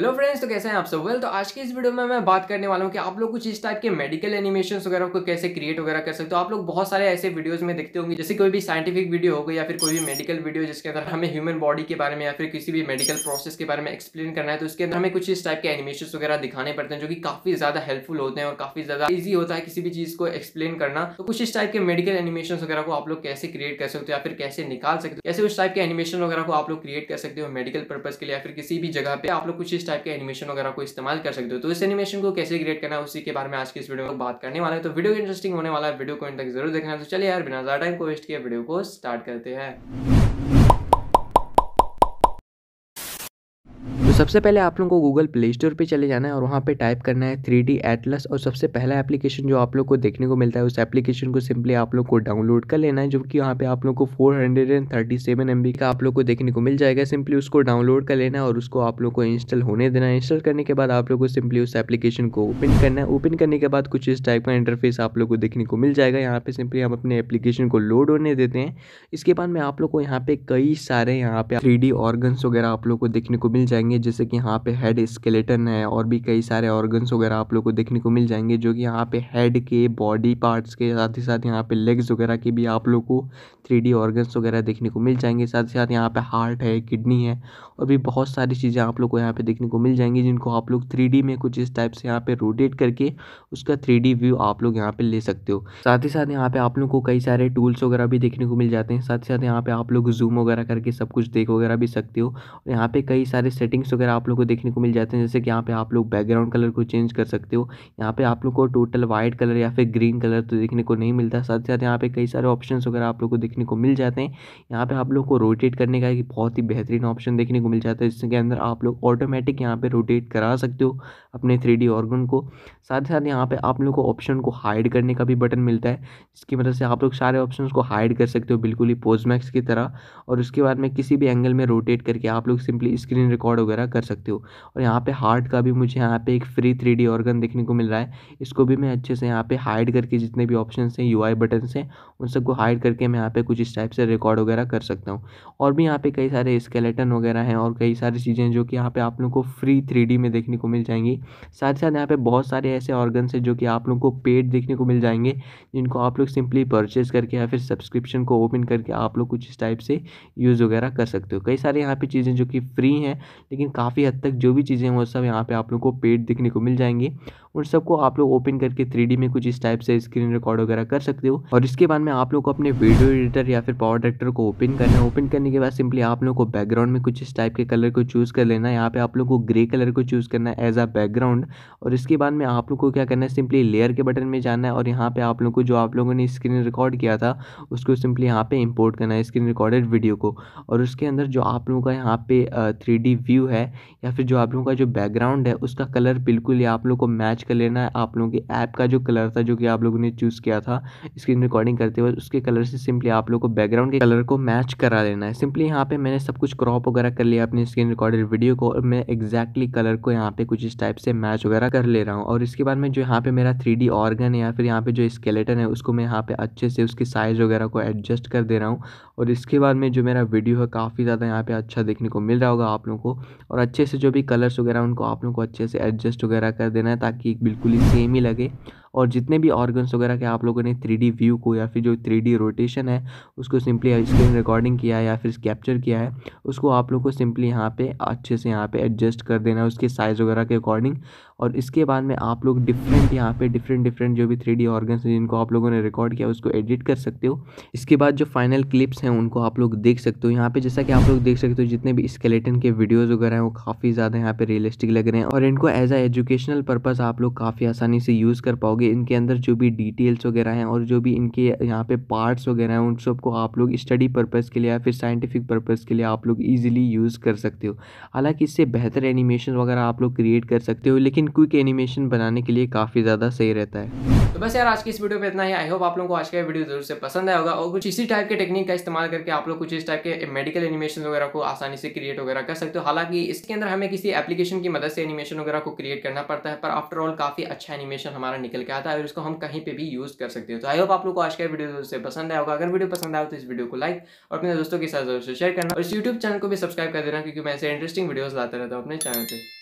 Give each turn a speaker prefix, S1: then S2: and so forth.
S1: hello friends तो कैसे हैं आप सब वेल तो आज की इस वीडियो में मैं बात करने वाला हूँ कि आप लोग कुछ इस टाइप के मेडिकल एनिमेशन वगैरह को कैसे क्रिएट वगैरह कर सकते हो आप लोग बहुत सारे ऐसे वीडियोस में देखते होंगे जैसे कोई भी साइंटिफिक वीडियो होगा या फिर कोई भी मेडिकल वीडियो जिसके अंदर हमें ह्यूमन बॉडी के बारे में या फिर किसी भी मेडिकल प्रोसेस के बारे में एक्सप्लेन करना है तो उसके अंदर हमें कुछ इस टाइप के एनिमेशन वगैरह दिखाने पड़ते हैं जो कि काफी ज्यादा हेल्पफुल होते हैं और काफी ज्यादा ईजी होता है किसी भी चीज को एक्सप्लेन करना तो कुछ इस टाइप के मेडिकल एनिमेशन वगैरह को आप लोग कैसे क्रिएट कर सकते हो या फिर कैसे निकाल सकते हो कैसे उस टाइप के एनिमेशन वगैरह को आप लोग क्रिएट कर सकते हो मेडिकल पर्पज के लिए या फिर किसी भी जगह पर आप लोग कुछ इस टाइप के एनिमेशन वगैरह को इस्तेमाल कर सकते हो तो इस एनिमेशन को कैसे क्रिएट करना है उसी के बारे में आज की इस वीडियो में बात करने वाले हैं तो वीडियो इंटरेस्टिंग होने वाला है वीडियो को इन तक जरूर देखना है तो चलिए यार बिना ज़्यादा टाइम को वेस्ट किया वीडियो को स्टार्ट करते हैं
S2: सबसे पहले आप लोगों को गूगल प्ले स्टोर पर चले जाना है और वहाँ पे टाइप करना है थ्री डी एटलस और सबसे पहला एप्लीकेशन जो आप लोग को देखने को मिलता है उस एप्लीकेशन को सिंपली आप लोग को डाउनलोड कर लेना है जो कि यहाँ पे आप लोग को four hundred and thirty seven M B का आप लोग को देखने को मिल जाएगा सिंपली उसको डाउनलोड कर लेना है और उसको आप लोग को इंस्टॉल होने देना है इंस्टॉल करने के बाद आप लोग को सिंपली उस एप्लीकेशन को ओपन करना है ओपन करने के बाद कुछ इस टाइप का इंटरफेस आप लोग को देखने को मिल जाएगा यहाँ पे सिंपली हम अपने एप्लीकेशन को लोड होने देते हैं इसके बाद में आप लोग को यहाँ पे कई सारे यहाँ पे थ्री डी ऑर्गन्स वगैरह आप लोग को देखने को मिल जाएंगे जैसे कि यहाँ पे हेड स्केलेटन है और भी कई सारे ऑर्गन्स वगैरह आप लोग को देखने को मिल जाएंगे जो कि यहाँ पे हेड के बॉडी पार्ट्स के साथ ही साथ यहाँ पे लेग्स वगैरह के भी आप लोग को थ्री डी ऑर्गन्स वगैरह देखने को मिल जाएंगे साथ ही साथ यहाँ पे हार्ट है किडनी है और भी बहुत सारी चीज़ें आप लोग को यहाँ पे देखने को मिल जाएंगी जिनको आप लोग थ्री में कुछ इस टाइप से यहाँ पे रोटेट करके उसका थ्री व्यू आप लोग यहाँ पे ले सकते हो साथ ही साथ यहाँ पे आप लोग को कई सारे टूल्स वगैरह भी देखने को मिल जाते हैं साथ ही साथ यहाँ पे आप लोग जूम वगैरह करके सब कुछ देख वगैरह भी सकते हो और यहाँ पे कई सारे सेटिंग्स वगैरह आप लोग को देखने को मिल जाते हैं जैसे कि यहाँ पे आप लोग बैकग्राउंड कलर को चेंज कर सकते हो यहाँ पे आप लोग को टोटल वाइट कलर या फिर ग्रीन कलर तो देखने को नहीं मिलता साथ ही साथ यहाँ पे कई सारे ऑप्शन वगैरह आप लोग को देखने को मिल जाते हैं यहाँ पे आप लोग को रोटेट करने का एक बहुत ही बेहतरीन ऑप्शन देखने को मिल जाता है जिसके अंदर आप लोग ऑटोमेटिक यहाँ पर रोटेट करा सकते हो अपने थ्री डी ऑर्गन को साथ ही साथ यहाँ पर आप लोग को ऑप्शन को हाइड करने का भी बटन मिलता है जिसकी मदद से आप लोग सारे ऑप्शन को हाइड कर सकते हो बिल्कुल ही पोजमैक्स की तरह और उसके बाद में किसी भी एंगल में रोटेट करके आप लोग सिंपली स्क्रीन रिकॉर्ड वगैरह कर सकते हो और यहाँ पे हार्ट का भी मुझे यहाँ पे एक फ्री थ्री डी ऑर्गन देखने को मिल रहा है इसको भी मैं अच्छे से यहाँ पे हाइड करके जितने भी ऑप्शन हैं यू आई बटन से उन सबको हाइड करके मैं यहाँ पे कुछ इस टाइप से रिकॉर्ड वगैरह कर सकता हूँ और भी यहाँ पे कई सारे स्केलेटन वगैरह हैं और कई सारी चीज़ें जो कि यहाँ पे आप लोग को फ्री थ्री में देखने को मिल जाएंगी साथ ही साथ यहाँ पे बहुत सारे ऐसे ऑर्गन हैं जो कि आप लोग को पेड देखने को मिल जाएंगे जिनको आप लोग सिंपली परचेज करके या फिर सब्सक्रिप्शन को ओपन करके आप लोग कुछ इस टाइप से यूज़ वगैरह कर सकते हो कई सारे यहाँ पे चीज़ें जो कि फ्री हैं लेकिन काफ़ी हद तक जो भी चीज़ें हैं वो सब यहाँ पे आप लोग को पेड देखने को मिल जाएंगे उन सबको आप लोग ओपन करके थ्री में कुछ इस टाइप से स्क्रीन रिकॉर्ड वगैरह कर सकते हो और इसके बाद में आप लोग को अपने वीडियो एडिटर या फिर पावर डायरेक्टर को ओपन करना है ओपन करने के बाद सिंपली आप लोग को बैकग्राउंड में कुछ इस टाइप के कलर को चूज़ कर लेना है यहाँ पे आप लोग को ग्रे कलर को चूज़ करना है एज अ बैकग्राउंड और इसके बाद में आप लोग को क्या करना है सिंपली लेयर के बटन में जाना है और यहाँ पे आप लोग को जो आप लोगों ने स्क्रीन रिकॉर्ड किया था उसको सिंपली यहाँ पे इंपोर्ट करना है स्क्रीन रिकॉर्डेड वीडियो को और उसके अंदर जो आप लोगों का यहाँ पे थ्री व्यू है या फिर जो आप लोगों का जो बैकग्राउंड है उसका कलर बिल्कुल आप लोग को मैच सर्च कर लेना है आप लोगों की ऐप का जो कलर था जो कि आप लोगों ने चूज़ किया था स्क्रीन रिकॉर्डिंग करते हुए उसके कलर से सिंपली आप लोग को बैकग्राउंड के कलर को मैच करा लेना है सिंपली यहाँ पे मैंने सब कुछ क्रॉप वगैरह कर लिया अपनी स्क्रीन रिकॉर्डेड वीडियो को और मैं एग्जैक्टली कलर को यहाँ पे कुछ इस टाइप से मैच वगैरह कर ले रहा हूँ और इसके बाद में जो यहाँ पे मेरा थ्री ऑर्गन है या फिर यहाँ पे जो स्केलेटन है उसको मैं यहाँ पे अच्छे से उसकी साइज़ वगैरह को एडजस्ट कर दे रहा हूँ और इसके बाद में जो मेरा वीडियो है काफ़ी ज़्यादा यहाँ पे अच्छा देखने को मिल रहा होगा आप लोगों को और अच्छे से जो भी कलर्स वगैरह उनको आप लोगों को अच्छे से एडजस्ट वगैरह कर देना है ताकि कि बिल्कुल ही सेम ही लगे और जितने भी ऑर्गन्स वगैरह के आप लोगों ने थ्री व्यू को या फिर जो थ्री रोटेशन है उसको सिंपली स्क्रीन रिकॉर्डिंग किया है या फिर कैप्चर किया है उसको आप लोग को सिंपली यहाँ पे अच्छे से यहाँ पे एडजस्ट कर देना है उसके साइज़ वगैरह के अकॉर्डिंग और इसके बाद में आप लोग डिफरेंट यहाँ पे डिफरेंट डिफरेंट जो भी थ्री डी ऑर्गन्स हैं जिनको आप लोगों ने रिकॉर्ड किया उसको एडिट कर सकते हो इसके बाद जो फाइनल क्लिप्स हैं उनको आप लोग देख सकते हो यहाँ पे जैसा कि आप लोग देख सकते हो जितने भी स्केलेटन के वीडियोज़ वगैरह हैं वो काफ़ी ज़्यादा यहाँ पे रियलिस्टिक लग रहे हैं और इनको एज अ एजुकेशनल पर्पज़ आप आप लोग काफ़ी आसानी से यूज़ कर पाओगे इनके अंदर जो भी डिटेल्स वगैरह हैं और जो भी इनके यहाँ पे पार्ट्स वगैरह हैं उन सबको आप लोग स्टडी पर्पज़ के लिए या फिर साइंटिफिक पर्पज़ के लिए आप लोग ईजिली यूज़ कर सकते हो हालांकि इससे बेहतर एनिमेशन वगैरह आप लोग क्रिएट कर सकते हो लेकिन क्विक एनिमेशन बनाने के लिए काफ़ी ज़्यादा सही रहता है
S1: तो बस यार आज की इस वीडियो पे इतना ही आई होप आप लोगों को आज का वीडियो जरूर से पसंद आया होगा और कुछ इसी टाइप के टेक्निक का इस्तेमाल करके आप लोग कुछ इस टाइप के मेडिकल एनिमेशन वगैरह को आसानी से क्रिएट वगैरह कर सकते हो हालांकि इसके अंदर हमें किसी एप्लीकेशन की मदद से एनिमेशन वगैरह को क्रिएट करना पड़ता है पर आफ्टर ऑल काफी अच्छा एनिमेशन हमारा निकल के आता है और इसको हम कहीं पर भी यूज कर सकते हो तो आई होप आप लोग को आज का वीडियो जरूर से पसंद आया होगा अगर वीडियो पसंद आया तो इस वीडियो को लाइक और अपने दोस्तों के साथ जरूर से शेयर करना और इस यूट्यूब चैनल को भी सब्सक्राइब कर देना क्योंकि मैं ऐसे इंटरेस्टिंग वीडियोज लाते रहता हूँ अपने चैनल पर